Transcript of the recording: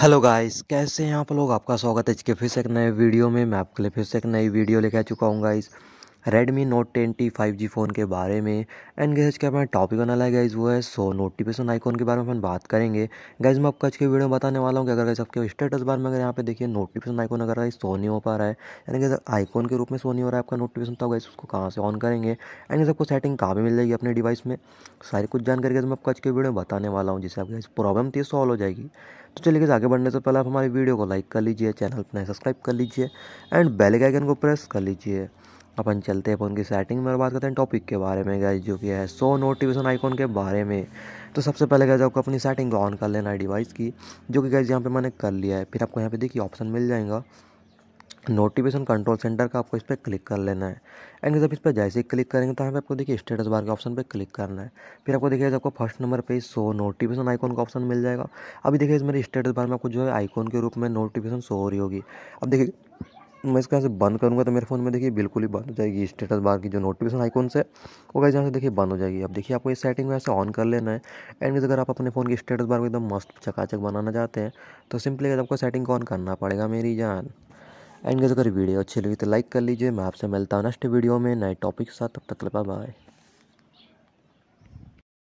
hello guys कैसे हैं आप लोग आपका स्वागत है इसके फिर से एक नए वीडियो में मैं आपके लिए फिर से एक नई वीडियो लेके आ चुका हूँ guys Redmi note ten T five G phone के बारे में एंड गैस के अपना टॉपिक बना लाए गाइज वो है सो नोटिफिकेशन आइकॉन के बारे में अपन बात करेंगे गाइज मैं आपको आज के वीडियो में बताने वाला हूँ कि अगर गैस आपके स्टेटस बार में अगर यहाँ पे देखिए नोटिफिकेशन आइकॉन अगर गाइज सो नहीं हो पा रहा है यानी गैस आइकॉन के रूप में सो नहीं हो रहा है आपका नोटिफिकेशन तो गैस उसको कहाँ से ऑन करेंगे एंड गैस आपको सेटिंग कहाँ भी मिल जाएगी अपने डिवाइस में सारी कुछ जानकारी गैस मैं आपको आज के वीडियो में बताने वाला हूँ जिससे आपकी प्रॉब्लम थी सॉल्व हो जाएगी तो चलिए आगे बढ़ने से पहले आप हमारी वीडियो को लाइक कर लीजिए चैनल पर सब्सक्राइब कर लीजिए एंड बेल के आइकन को प्रेस कर लीजिए अपन चलते हैं अपन की सेटिंग में बात करते हैं टॉपिक के बारे में गए जो कि है सो नोटिफिकेशन आइकॉन के बारे में तो सबसे पहले गए आपको अपनी सेटिंग ऑन कर लेना है डिवाइस की जो कि गैस यहाँ पे मैंने कर लिया है फिर आपको यहाँ पे देखिए ऑप्शन मिल जाएगा नोटिफिकेशन कंट्रोल सेंटर का आपको इस पर क्लिक कर लेना है एंड जब इस पर जैसे ही क्लिक करेंगे तो यहाँ पे आपको देखिए स्टेटस बार के ऑप्शन पे क्लिक करना है फिर आपको देखिए आपको फर्स्ट नंबर पे शो नोटिफिकेशन आइकॉन का ऑप्शन मिल जाएगा अभी देखिए इस मेरे स्टेटस बार में आपको जो है आइकॉन के रूप में नोटिफिकेशन शो हो रही होगी अब देखिए मैं इसके यहाँ से बंद करूँगा तो मेरे फ़ोन में देखिए बिल्कुल ही बंद हो जाएगी स्टेटस बार की जो नोटिफिकेशन आइकॉन से वो कहीं जहाँ से देखिए बंद हो जाएगी अब देखिए आपको इस सेटिंग में ऐसे ऑन कर लेना है एंड अगर आप अपने फ़ोन की स्टेटस बार को एकदम मस्त चकाचक बनाना चाहते हैं तो सिंपली आपको सेटिंग को ऑन करना पड़ेगा मेरी जान एंड अगर वीडियो अच्छी लगी तो लाइक कर लीजिए मैं आपसे मिलता हूँ नेक्स्ट वीडियो में नए टॉपिक के साथ तब तक बाय